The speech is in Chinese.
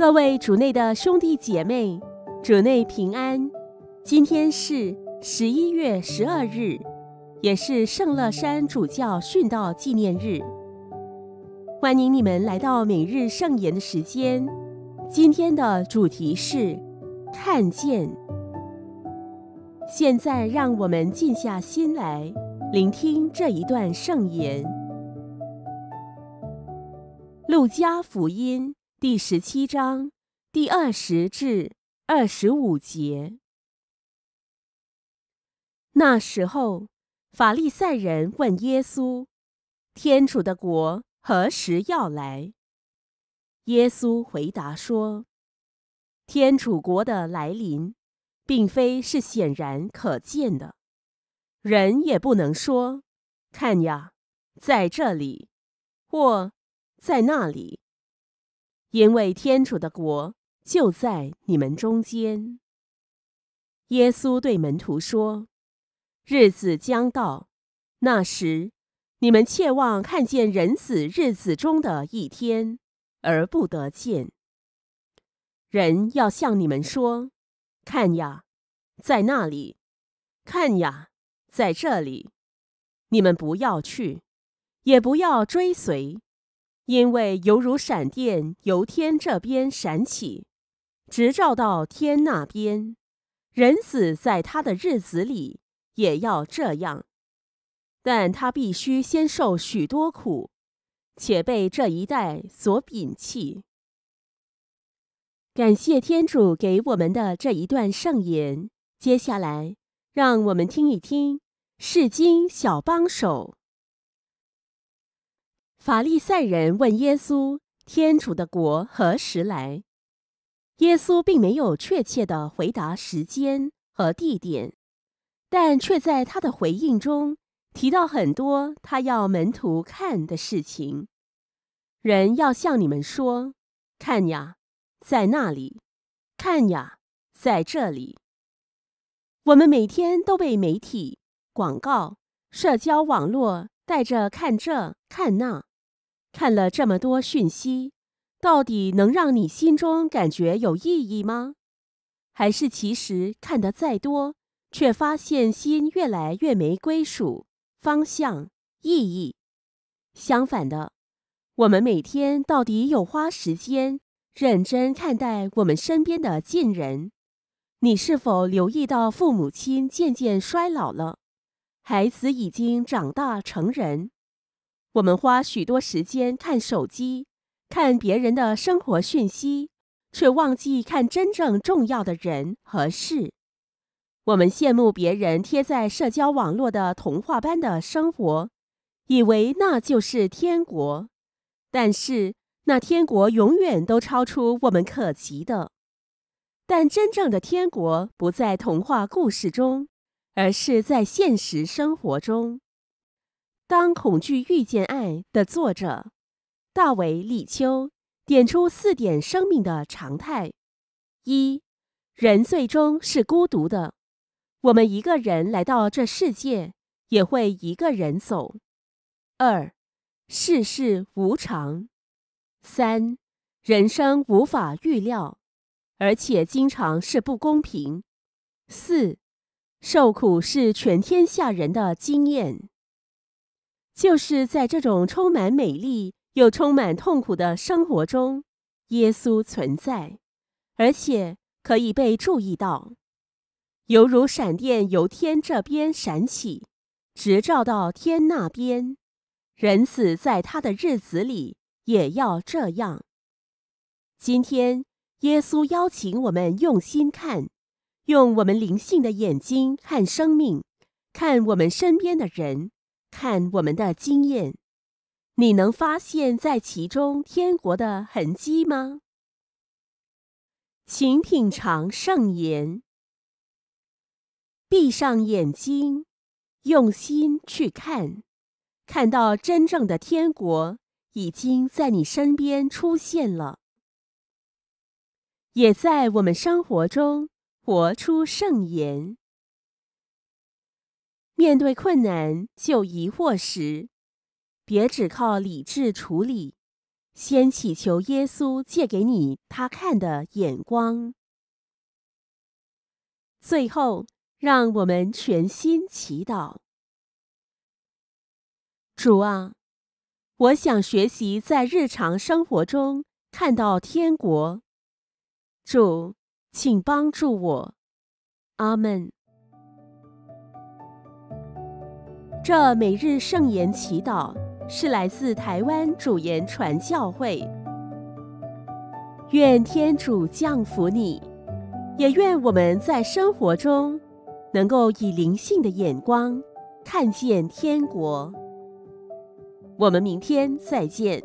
各位主内的兄弟姐妹，主内平安。今天是十一月十二日，也是圣乐山主教殉道纪念日。欢迎你们来到每日圣言的时间。今天的主题是看见。现在让我们静下心来，聆听这一段圣言。路加福音。第十七章第二十至二十五节。那时候，法利赛人问耶稣：“天主的国何时要来？”耶稣回答说：“天主国的来临，并非是显然可见的，人也不能说：‘看呀，在这里，或在那里。’”因为天主的国就在你们中间。耶稣对门徒说：“日子将到，那时，你们切望看见人死日子中的一天，而不得见。人要向你们说：看呀，在那里；看呀，在这里。你们不要去，也不要追随。”因为犹如闪电由天这边闪起，直照到天那边，人死在他的日子里也要这样，但他必须先受许多苦，且被这一代所摒弃。感谢天主给我们的这一段圣言，接下来让我们听一听《世经小帮手》。法利赛人问耶稣：“天主的国何时来？”耶稣并没有确切的回答时间和地点，但却在他的回应中提到很多他要门徒看的事情。人要向你们说：“看呀，在那里；看呀，在这里。”我们每天都被媒体、广告、社交网络带着看这看那。看了这么多讯息，到底能让你心中感觉有意义吗？还是其实看得再多，却发现心越来越没归属、方向、意义？相反的，我们每天到底有花时间认真看待我们身边的近人？你是否留意到父母亲渐渐衰老了，孩子已经长大成人？我们花许多时间看手机，看别人的生活讯息，却忘记看真正重要的人和事。我们羡慕别人贴在社交网络的童话般的生活，以为那就是天国，但是那天国永远都超出我们可及的。但真正的天国不在童话故事中，而是在现实生活中。当恐惧遇见爱的作者大伟李秋点出四点生命的常态：一、人最终是孤独的，我们一个人来到这世界，也会一个人走；二、世事无常；三、人生无法预料，而且经常是不公平；四、受苦是全天下人的经验。就是在这种充满美丽又充满痛苦的生活中，耶稣存在，而且可以被注意到，犹如闪电由天这边闪起，直照到天那边。人子在他的日子里也要这样。今天，耶稣邀请我们用心看，用我们灵性的眼睛看生命，看我们身边的人。看我们的经验，你能发现在其中天国的痕迹吗？请品尝圣言，闭上眼睛，用心去看，看到真正的天国已经在你身边出现了，也在我们生活中活出圣言。面对困难、就疑惑时，别只靠理智处理，先祈求耶稣借给你他看的眼光。最后，让我们全心祈祷：主啊，我想学习在日常生活中看到天国。主，请帮助我。阿门。这每日圣言祈祷是来自台湾主言传教会。愿天主降福你，也愿我们在生活中能够以灵性的眼光看见天国。我们明天再见。